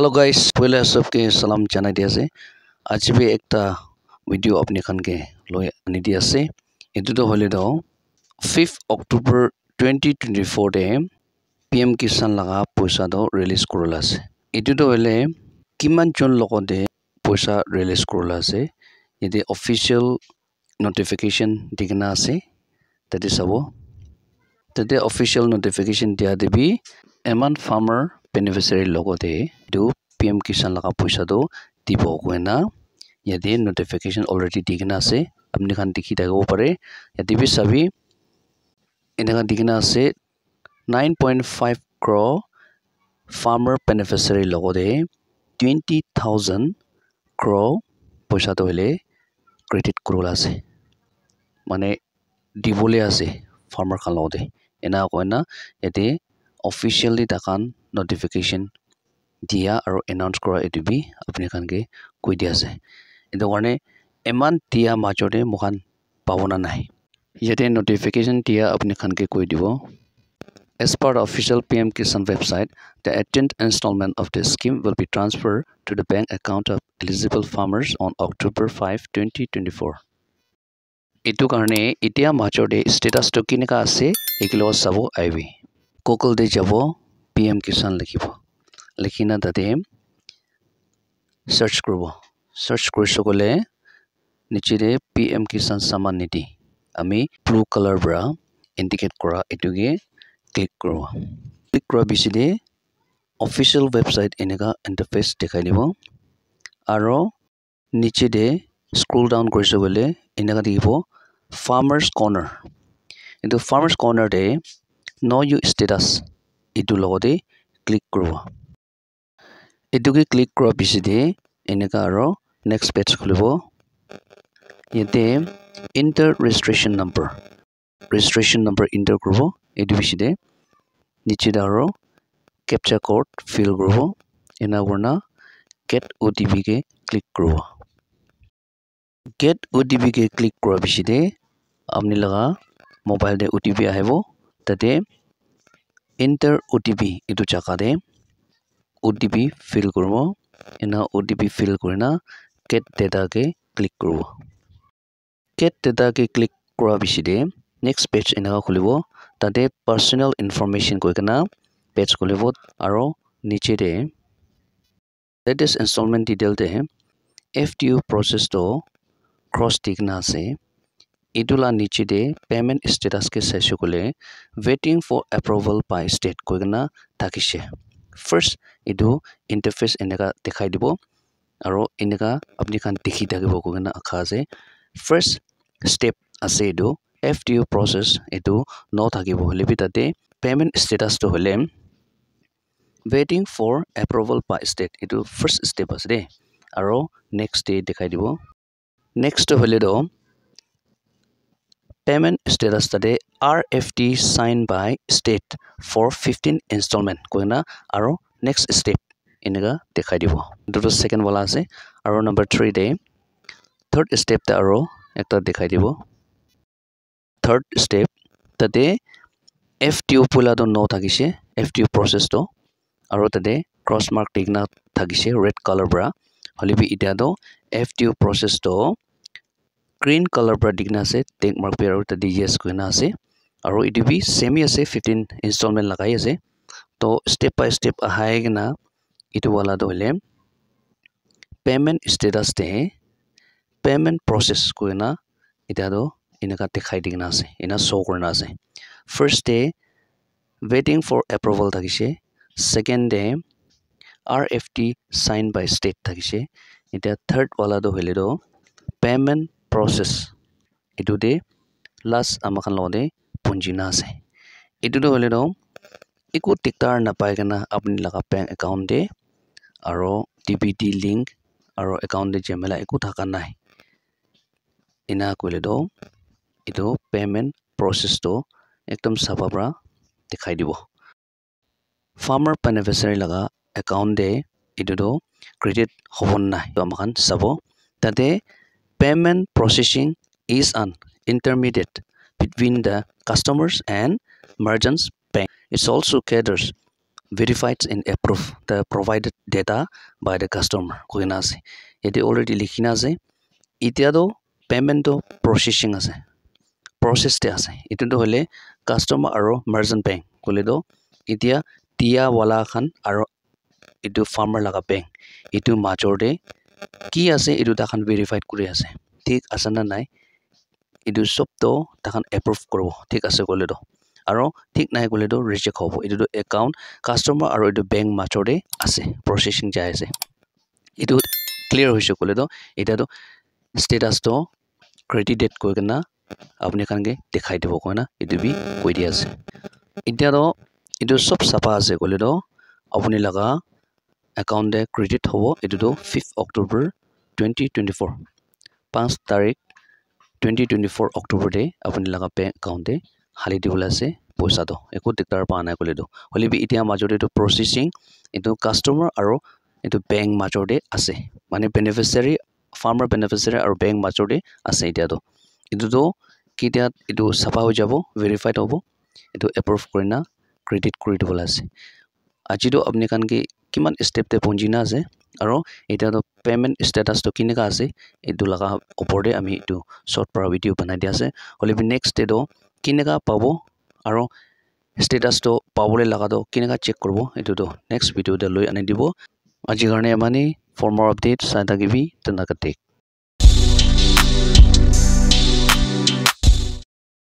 Hello guys পয়লা সবকে সালাম জানাই দিয়ে আছে আজবে একটা ভিডিও আপনি খানকে লই আনি দিয়ে আছে এটু তো হলে দাও ফিফ অক্টোবর টুয়েন্টি টুয়েন্টি ফোরে পি কিষাণ লাগা পয়সা তো রিলিজ করল আছে এটু তো হলে কিমানজন লগতে পয়সা রিলিজ করল আছে এতে অফিসিয়াল নোটিফিকেশন দিকনা আছে তাতে চাব তাতে অফিসিয়াল নোটিফিকেশন দিয়া দিবি এমান ফাৰ্মাৰ বেনিফিচিয়াৰীৰ লগতে এইটো পি এম কিষাণ লগা পইচাটো দিব কইনা ইয়াতে নটিফিকেশ্যন অলৰেডি দি কিনে আছে আপুনি এখন দেখি থাকিব পাৰে ইয়াতে বি চাবি এনেকৈ দি কিনে আছে নাইন পইণ্ট ফাইভ ক্ৰ ফাৰ্মাৰ বেনিফিচিয়াৰীৰ লগতে টুৱেণ্টি থাউজেণ্ড ক্ৰ পইচাটো হ'লে ক্ৰেডিট কৰিবলৈ আছে মানে দিবলৈ আছে ফাৰ্মাৰখন লগতে এনেকুৱা কয় না ইয়াতে অফিচিয়েলি তাখন নটিফিকেশ্যন দিয়া আৰু এনাউন্স কৰা এইটো বি আপুনি এখানকৈ কৈ দিয়া যায় সেইটো কাৰণে ইমান দিয়া মাজতে মোখান পাবনা নাই ইয়াতে নটিফিকেশ্যন দিয়া আপুনি এখানকৈ কৈ দিব as per the official P M Kisan website the eighteenth instalment of the scheme will be transfer to the bank account of eligible farmers on October five twenty twenty four এইটো কাৰণে এতিয়া মাজৰ ডে ষ্টেটাছটো কেনেকুৱা আছে এইগিলাকত চাব আহিবি কুকুলদে যাব পি এম কিষাণ লিখিব লিখি না তাতে চাৰ্চ কৰিব চাৰ্চ কৰিছোঁ ক'লে নিশ্চিতে পি এম কিষাণ সামান নীতি আমি ব্লু কালাৰ পৰা ইণ্ডিকেট কৰা এইটোকে ক্লিক কৰোঁ ক্লিক কৰা পিছতে অফিচিয়েল ৱেবছাইট এনেকুৱা ইণ্টাৰফেচ দেখাই দিব আৰু নিশ্চিতে স্ক্ৰল ডাউন কৰিছোঁ বোলে এনেকুৱা দেখিব ফাৰ্মাৰ্ছ কৰ্ণাৰ এইটো ফাৰ্মাৰ্ছ কৰ্ণাৰতে ন ইউ ষ্টেটাছ এইটোৰ লগতে ক্লিক করব এইটোকে ক্লিক কৰাৰ পিছতে এনেকা আর নেক্সট পেজ খুলিব ইয়াতে enter registration number registration number enter কৰিব এইটো পিছতে নিচে আর কেপচাৰ কোড ফিল করব এনে কৰোঁ গেট ওটিপি কে ক্লিক করব গেট ওটিপি কে ক্লিক করার পিছতে আপুনি লগা মোবাইলতে অ' টি পি আহিব তাতে এন্টার ওটিপি এটু জায়গাতে ওটিপি ফিল করব এনা ওটিপি ফিল করে না কেট ডেটাকে ক্লিক করব কেট ডেটাকে ক্লিক করা পিছিয়ে নেক্সট পেজ এনেকা খুলব তাতে পার্সোনেল ইনফরমেশন কই কেনা পেজ খুলব আর নিচেতে লেটেস্ট ইনস্টলমেন্ট ডিটেলতে এফ টি ইউ প্রসেসটা ক্রস টিক না আছে এইটো লা নিচে দে পেমেন্ট ষ্টেটাছকে চাইছোঁ ক'লে ৱেটিং ফৰ এপ্ৰুভেল পাই ষ্টেট কৈ কিনে থাকিছে ফাৰ্ষ্ট এইটো ইণ্টাৰফেচ এনেকুৱা দেখাই দিব আৰু এনেকুৱা আপুনি কাৰণ দেখি থাকিব কৈ কিনে আশা আছে ফাৰ্ষ্ট ষ্টেপ আছে এইটো এফ টি ইউ প্ৰচেছ এইটো ন থাকিব হ'লে বি তাতে পেমেণ্ট ষ্টেটাছটো হ'লে ৱেটিং ফৰ এপ্ৰুভেল পাই ষ্টেট এইটো ফাৰ্ষ্ট ষ্টেপ আছে দেই আৰু নেক্সট ডে দেখাই দিব নেক্সট হ'লে দিয়ক পেমেণ্ট ষ্টেটাছটাতে R F T sign by state for fifteen installment কইনা আৰু নেক্সট ষ্টেপ এনেকুৱা দেখাই দিব দুটা ছেকেণ্ড বলা আছে আৰু নম্বৰ থ্ৰী ডে থাৰ্ড ষ্টেপটা আৰু এটা দেখাই দিব থাৰ্ড ষ্টেপ তাতে এফ টিউ পোলাটো ন থাকিছে এফ টিউ প্ৰচেছটো আৰু তাতে ক্ৰছ মাৰ্ক টিগনা থাকিছে ৰেড কালাৰৰ পৰা হ'লে বি এতিয়াতো এফ টিউ প্ৰচেছটো green color pra dikhina ase tag mark pe aru tade yes koina ase aru itu bi semi ase 15 installment lagai ase to step by step ahai gina itu wala to hole payment status te payment process koina ita do inaka dikhai dikhina ase ina show korna ase first day waiting for approval thakise second day RFT signed by state thakise ita third wala to hole do payment process এইটোতে last আমাৰ খান লগতে পঞ্জিনা আছে এইটোতে হ'লে ধৰক একো টিকাৰ নাপায় কেনে আপুনি লগা বেংক একাউণ্টে আৰু টি পি টি লিংক আৰু একাউণ্টে জেমেলা একো থকা নাই এনা কৰিলে ধৰক এইটো পে'মেণ্ট প্ৰচেছটো একদম চাবৰ পৰা দেখাই দিব ফাৰ্মাৰ বেনিফিচাৰী লগা একাউণ্টে এইটোতো ক্ৰেডিট হ'ব নাই আমাৰ খান চাব তাতে payment processing is an intermediate between the customers and merchants bank. It also caters, verifies and approves the provided data by the customer. It already likinase. Itiado payment processing as a process. It do hole customer aro merchant bank. Kuledo itia tia wala khan aro itu farmer laga bank. Itu major de কি আছে এইটো তাখন verified কৰি আছে ঠিক আছে নে নাই এইটো চবটো তাখন এপ্ৰুভ কৰিব ঠিক আছে ক'লেতো আৰু ঠিক নাই ক'লেতো ৰিজেক্ট হ'ব এইটোতো একাউণ্ট কাষ্টমাৰ আৰু এইটো বেংক মাছৰে আছে প্ৰচেচিং যাই আছে এইটো ক্লিয়াৰ হৈছে ক'লেতো এতিয়াতো ষ্টেটাছটো ক্ৰেডিট ডেট কৈ কিনে আপুনি এখনকৈ দেখাই দিব কয় না এইটো বি কৈ দিয়া আছে এতিয়াতো এইটো চব চাফা আছে ক'লেতো আপুনি লগা একাউণ্টে ক্ৰেডিট হ'ব এইটোতো fifth October twenty twenty four পাঁচ তাৰিখ টুৱেণ্টি টুৱেণ্টি ফ'ৰ অক্টোবৰতে আপুনি লগা বেংক একাউণ্টে খালি দিবলৈ আছে পইচাটো একো দিগদাৰ পৰা নাই ক'লেতো হ'লেবি এতিয়া মাজতে এইটো প্ৰচেচিং এইটো কাষ্টমাৰ আৰু এইটো বেংক মাজতে আছে মানে বেনিফিচিয়াৰী ফাৰ্মাৰ বেনিফিচিয়াৰী আৰু বেংক মাজতে আছে এতিয়াতো এইটোতো কেতিয়া এইটো চাফা হৈ যাব ভেৰিফাইড হ'ব এইটো এপ্ৰুভ কৰি না ক্ৰেডিট কৰি দিবলৈ আছে আজিতো আপুনি কাৰণ কি কিমান ষ্টেপতে পঞ্জিনা আছে আৰু এতিয়াতো পে'মেণ্ট ষ্টেটাছটো কেনেকুৱা আছে এই দুলাকা ওপৰতে আমি এইটো শ্বৰ্ট পৰা ভিডিঅ' বনাই দিয়া আছে হ'লে নেক্সট ডেটো কেনেকুৱা পাব আৰু ষ্টেটাছটো পাবলৈ লগাটো কেনেকুৱা চেক কৰিব এইটোতো নেক্সট ভিডিঅ'তে লৈ আনি দিব আজিৰ কাৰণে মানে ফৰ্মৰ আপডেট চাই থাকিবি তেনেকুৱা টেক